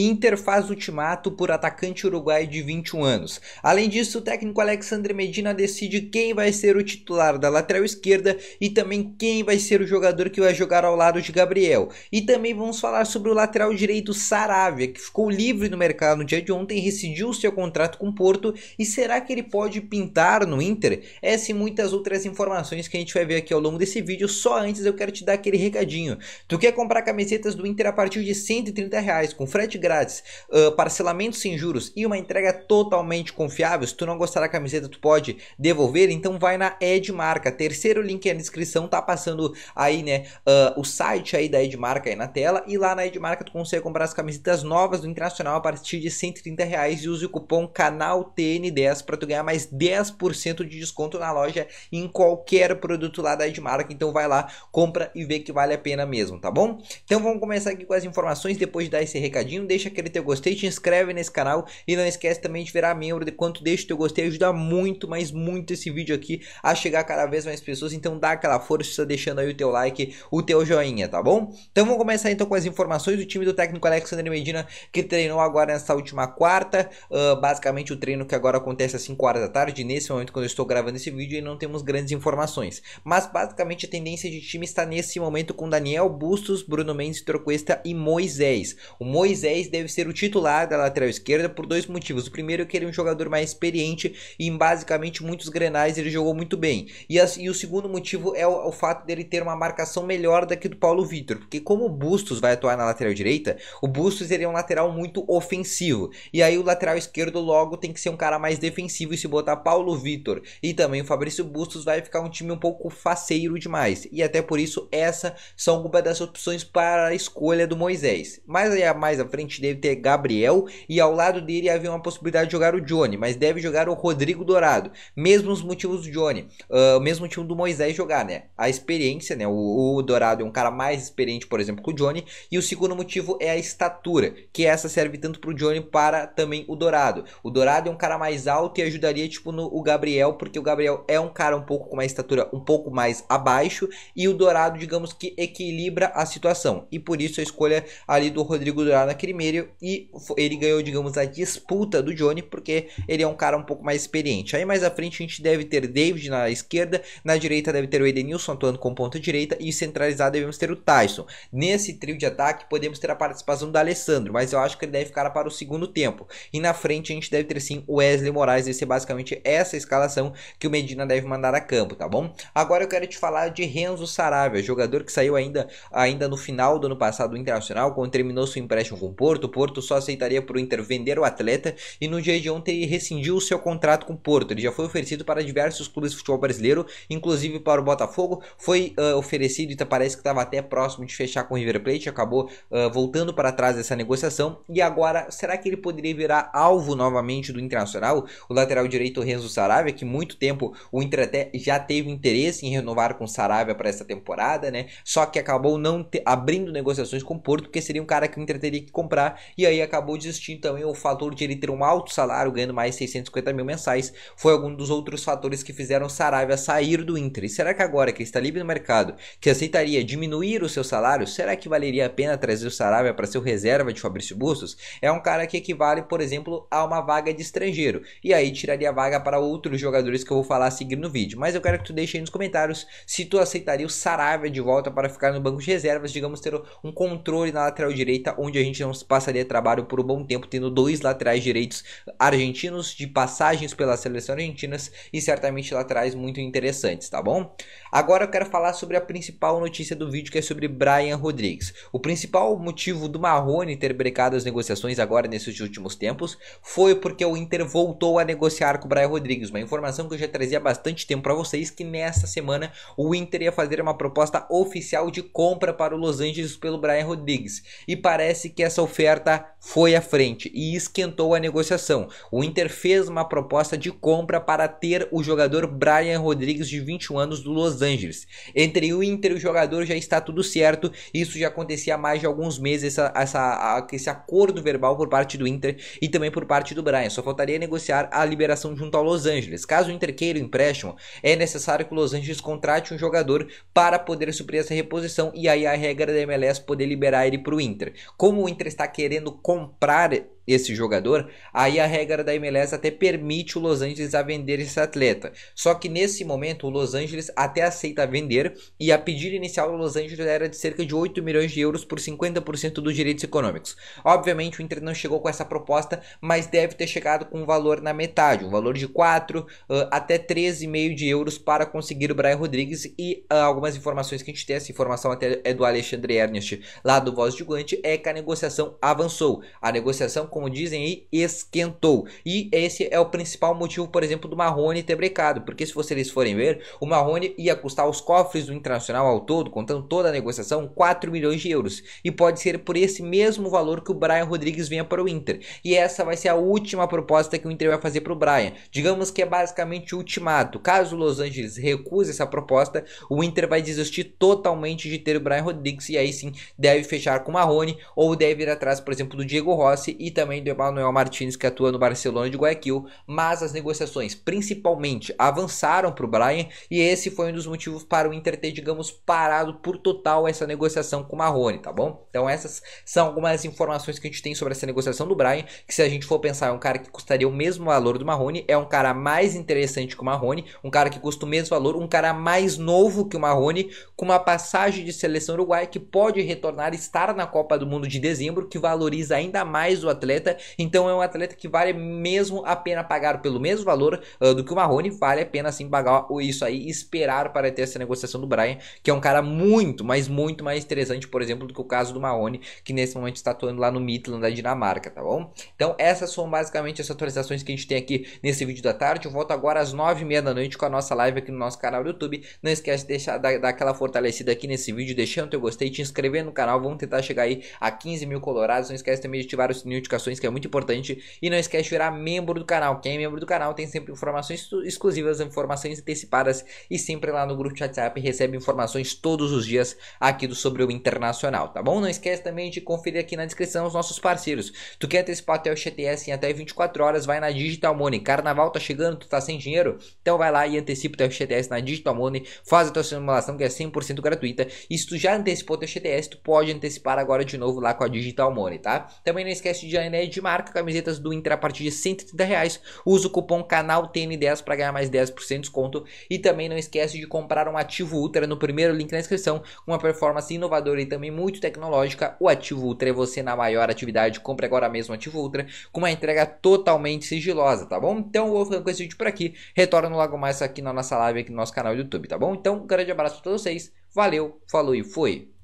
Inter faz ultimato por atacante uruguaio de 21 anos. Além disso, o técnico Alexandre Medina decide quem vai ser o titular da lateral esquerda e também quem vai ser o jogador que vai jogar ao lado de Gabriel. E também vamos falar sobre o lateral direito Saravia, que ficou livre no mercado no dia de ontem, rescindiu seu contrato com Porto e será que ele pode pintar no Inter? Essa e muitas outras informações que a gente vai ver aqui ao longo desse vídeo, só antes eu quero te dar aquele recadinho. Tu quer comprar camisetas do Inter a partir de 130 reais com frete grátis grátis, uh, ah, parcelamento sem juros e uma entrega totalmente confiável. Se tu não gostar da camiseta, tu pode devolver. Então vai na Edmarca. Terceiro link na descrição, tá passando aí, né, uh, o site aí da Edmarca aí na tela. E lá na Edmarca tu consegue comprar as camisetas novas do Internacional a partir de 130 reais e use o cupom canal TN10 para tu ganhar mais 10% de desconto na loja em qualquer produto lá da Edmarca. Então vai lá, compra e vê que vale a pena mesmo, tá bom? Então vamos começar aqui com as informações depois de dar esse recadinho deixa aquele teu gostei, te inscreve nesse canal e não esquece também de virar membro. De quanto deixa o teu gostei, ajuda muito, mas muito esse vídeo aqui a chegar cada vez mais pessoas. Então dá aquela força deixando aí o teu like, o teu joinha, tá bom? Então vamos começar então com as informações do time do técnico Alexandre Medina que treinou agora nessa última quarta. Uh, basicamente o treino que agora acontece às 5 horas da tarde, nesse momento quando eu estou gravando esse vídeo e não temos grandes informações. Mas basicamente a tendência de time está nesse momento com Daniel Bustos, Bruno Mendes, Troquesta e Moisés. O Moisés deve ser o titular da lateral esquerda por dois motivos. O primeiro é que ele é um jogador mais experiente e em basicamente muitos grenais ele jogou muito bem. E, e o segundo motivo é o, o, fato dele ter uma marcação melhor da que do Paulo Vitor, porque como o Bustos vai atuar na lateral direita, o Bustos ele é um lateral muito ofensivo. E aí o lateral esquerdo logo tem que ser um cara mais defensivo e se botar Paulo Vitor e também o Fabrício Bustos vai ficar um time um pouco faceiro demais. E até por isso essa são algumas das opções para a escolha do Moisés. Mas aí mais à frente deve ter Gabriel e ao lado dele havia uma possibilidade de jogar o Johnny, mas deve jogar o Rodrigo Dourado. mesmo os motivos do Johnny, uh, mesmo motivo do Moisés jogar, né? A experiência, né? O, o, Dourado é um cara mais experiente, por exemplo, que o Johnny. E o segundo motivo é a estatura, que essa serve tanto pro Johnny para também o Dourado. O Dourado é um cara mais alto e ajudaria, tipo, no, o Gabriel, porque o Gabriel é um cara um pouco com uma estatura um pouco mais abaixo e o Dourado, digamos que equilibra a situação. E por isso a escolha ali do Rodrigo Dourado naquele primeiro e ele ganhou, digamos, a disputa do Johnny, porque ele é um cara um pouco mais experiente. Aí mais à frente a gente deve ter David na esquerda, na direita deve ter o Edenilson atuando com ponta direita e centralizado devemos ter o Tyson. Nesse trio de ataque podemos ter a participação do Alessandro, mas eu acho que ele deve ficar para o segundo tempo. E na frente a gente deve ter sim o Wesley Moraes, Esse ser é, basicamente essa escalação que o Medina deve mandar a campo, tá bom? Agora eu quero te falar de Renzo Saravia, jogador que saiu ainda, ainda no final do ano passado do Internacional, quando terminou seu empréstimo com o Porto. O Porto só aceitaria para o Inter vender o atleta e no dia de ontem ele rescindiu o seu contrato com o Porto. Ele já foi oferecido para diversos clubes de futebol brasileiro, inclusive para o Botafogo. Foi uh, oferecido e tá, parece que estava até próximo de fechar com o River Plate. Acabou uh, voltando para trás dessa negociação. E agora, será que ele poderia virar alvo novamente do Internacional? O lateral direito Renzo Saravia, que muito tempo o Inter até já teve interesse em renovar com Saravia para essa temporada, né? Só que acabou não te... abrindo negociações com o Porto, porque seria um cara que o Inter teria que comprar comprar. E aí acabou desistindo também o fator de ele ter um alto salário, ganhando mais 650 mil mensais. Foi algum dos outros fatores que fizeram Saravia sair do Inter. E será que agora que ele está livre no mercado, que aceitaria diminuir o seu salário, será que valeria a pena trazer o Saravia para ser reserva de Fabrício Bustos? É um cara que equivale, por exemplo, a uma vaga de estrangeiro. E aí tiraria a vaga para outros jogadores que eu vou falar a seguir no vídeo. Mas eu quero que tu deixe aí nos comentários se tu aceitaria o Saravia de volta para ficar no banco de reservas, digamos ter um controle na lateral direita onde a gente não passaria trabalho por um bom tempo, tendo dois laterais direitos argentinos de passagens pela seleção argentina e certamente laterais muito interessantes, tá bom? Agora eu quero falar sobre a principal notícia do vídeo, que é sobre Brian Rodrigues. O principal motivo do Marrone ter brecado as negociações agora nesses últimos tempos foi porque o Inter voltou a negociar com o Brian Rodrigues, uma informação que eu já trazia há bastante tempo para vocês, que nessa semana o Inter ia fazer uma proposta oficial de compra para o Los Angeles pelo Brian Rodrigues. E parece que essa oferta oferta foi à frente e esquentou a negociação. O Inter fez uma proposta de compra para ter o jogador Brian Rodrigues, de 21 anos, do Los Angeles. Entre o Inter e o jogador já está tudo certo, isso já acontecia há mais de alguns meses, essa, essa, esse acordo verbal por parte do Inter e também por parte do Brian. Só faltaria negociar a liberação junto ao Los Angeles. Caso o Inter queira o empréstimo, é necessário que o Los Angeles contrate um jogador para poder suprir essa reposição e aí a regra da MLS poder liberar ele para o Inter. Como o Inter está Tá querendo comprar esse jogador, aí a regra da MLS até permite o Los Angeles a vender esse atleta. Só que nesse momento o Los Angeles até aceita vender e a pedida inicial do Los Angeles era de cerca de 8 milhões de euros por 50% dos direitos econômicos. Obviamente o Inter não chegou com essa proposta, mas deve ter chegado com um valor na metade, um valor de 4 uh, até 13,5 de euros para conseguir o Brian Rodrigues e uh, algumas informações que a gente tem, essa informação até é do Alexandre Ernest lá do Voz de Guante, é que a negociação avançou. A negociação com como dizem aí, esquentou. E esse é o principal motivo, por exemplo, do Marrone ter brecado, porque se vocês forem ver, o Marrone ia custar os cofres do Internacional ao todo, contando toda a negociação, 4 milhões de euros. E pode ser por esse mesmo valor que o Brian Rodrigues venha para o Inter. E essa vai ser a última proposta que o Inter vai fazer para o Brian. Digamos que é basicamente o ultimato. Caso o Los Angeles recuse essa proposta, o Inter vai desistir totalmente de ter o Brian Rodrigues e aí sim deve fechar com o Marrone ou deve ir atrás, por exemplo, do Diego Rossi e também também do Emanuel Martins, que atua no Barcelona de Guayaquil, mas as negociações, principalmente, avançaram para o Brian e esse foi um dos motivos para o Inter ter, digamos, parado por total essa negociação com o Marrone, tá bom? Então essas são algumas informações que a gente tem sobre essa negociação do Brian, que se a gente for pensar, é um cara que custaria o mesmo valor do Marrone, é um cara mais interessante que o Marrone, um cara que custa o mesmo valor, um cara mais novo que o Marrone, com uma passagem de seleção uruguaia que pode retornar estar na Copa do Mundo de dezembro, que valoriza ainda mais o atleta atleta, então é um atleta que vale mesmo a pena pagar pelo mesmo valor uh, do que o Marrone, vale a pena assim pagar isso aí, esperar para ter essa negociação do Brian, que é um cara muito, mas muito mais interessante, por exemplo, do que o caso do Marrone, que nesse momento está atuando lá no Midland da Dinamarca, tá bom? Então essas são basicamente as atualizações que a gente tem aqui nesse vídeo da tarde, eu volto agora às nove e meia da noite com a nossa live aqui no nosso canal do YouTube, não esquece de deixar, dar, aquela fortalecida aqui nesse vídeo, deixando teu gostei, te inscrever no canal, vamos tentar chegar aí a 15 mil colorados, não esquece também de ativar o sininho de notificações, que é muito importante. E não esquece de virar membro do canal. Quem é membro do canal tem sempre informações exclusivas, informações antecipadas e sempre lá no grupo de WhatsApp recebe informações todos os dias aqui do Sobre o Internacional, tá bom? Não esquece também de conferir aqui na descrição os nossos parceiros. Tu quer antecipar até o GTS em até 24 horas, vai na Digital Money. Carnaval tá chegando, tu tá sem dinheiro? Então vai lá e antecipa o teu GTS na Digital Money, faz a tua simulação que é 100% gratuita. E se tu já antecipou o teu GTS, tu pode antecipar agora de novo lá com a Digital Money, tá? Também não esquece de né? de marca camisetas do Inter a partir de 130 reais. Usa o cupom canal TN10 para ganhar mais 10% de desconto. E também não esquece de comprar um ativo Ultra no primeiro link na descrição. Uma performance inovadora e também muito tecnológica. O ativo Ultra é você na maior atividade. Compre agora mesmo o ativo Ultra com uma entrega totalmente sigilosa, tá bom? Então eu vou ficando com esse vídeo por aqui. Retorno logo mais aqui na nossa live, aqui no nosso canal do YouTube, tá bom? Então, um grande abraço para todos vocês. Valeu, falou e fui!